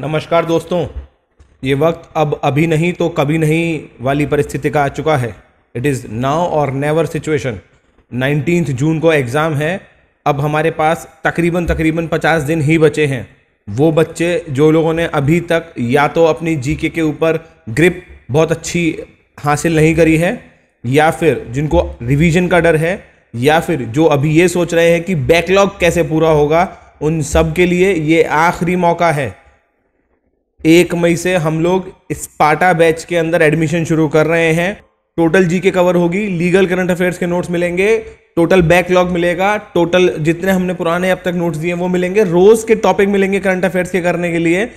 नमस्कार दोस्तों ये वक्त अब अभी नहीं तो कभी नहीं वाली परिस्थिति का आ चुका है it is now or never situation nineteen June को एग्ज़ाम है अब हमारे पास तकरीबन तकरीबन पचास दिन ही बचे हैं वो बच्चे जो लोगों ने अभी तक या तो अपनी जीके के ऊपर ग्रिप बहुत अच्छी हासिल नहीं करी है या फिर जिनको रिवीजन का डर है या फिर जो अभी ये सोच रहे हैं कि बैकलॉग कैसे पूरा होगा उन सब के लिए ये आखिरी मौका है एक मई से हम लोग स्पाटा बैच के अंदर एडमिशन शुरू कर रहे हैं टोटल जी के कवर होगी लीगल करंट अफेयर्स के नोट्स मिलेंगे टोटल बैकलॉग मिलेगा टोटल जितने हमने पुराने अब तक नोट्स दिए वो मिलेंगे रोज के टॉपिक मिलेंगे करंट अफेयर्स के करने के लिए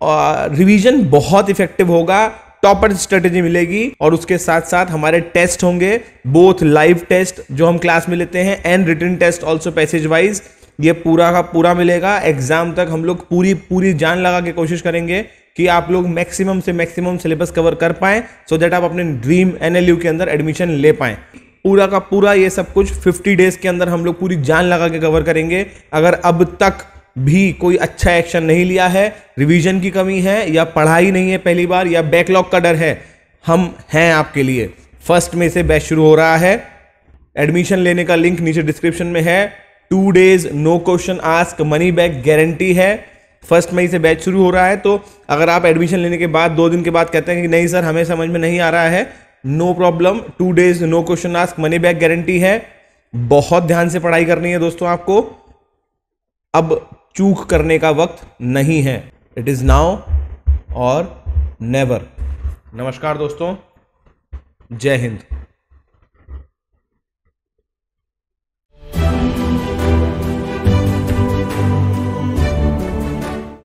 और बहुत इफेक्टिव होगा टॉपर स्ट्रेटेजी मिलेगी और उसके साथ साथ हमारे टेस्ट होंगे बोथ लाइव टेस्ट जो हम क्लास में लेते हैं and return test also passage wise ये पूरा का पूरा मिलेगा एग्जाम तक हम लोग पूरी पूरी जान लगा के कोशिश करेंगे कि आप लोग मैक्सिमम से मैक्सिमम सिलेबस कवर कर पाए सो दैट आप अपने ड्रीम एन के अंदर एडमिशन ले पाएँ पूरा का पूरा ये सब कुछ 50 डेज के अंदर हम लोग पूरी जान लगा के कवर करेंगे अगर अब तक भी कोई अच्छा एक्शन नहीं लिया है रिवीजन की कमी है या पढ़ाई नहीं है पहली बार या बैकलॉग का डर है हम हैं आपके लिए फर्स्ट में से बैच शुरू हो रहा है एडमिशन लेने का लिंक नीचे डिस्क्रिप्शन में है two days no question ask money back guarantee है फर्स्ट मई से बैच शुरू हो रहा है तो अगर आप एडमिशन लेने के बाद दो दिन के बाद कहते हैं कि नहीं सर हमें समझ में नहीं आ रहा है no problem two days no question ask money back guarantee है बहुत ध्यान से पढ़ाई करनी है दोस्तों आपको अब चूक करने का वक्त नहीं है it is now or never नमस्कार दोस्तों जय हिंद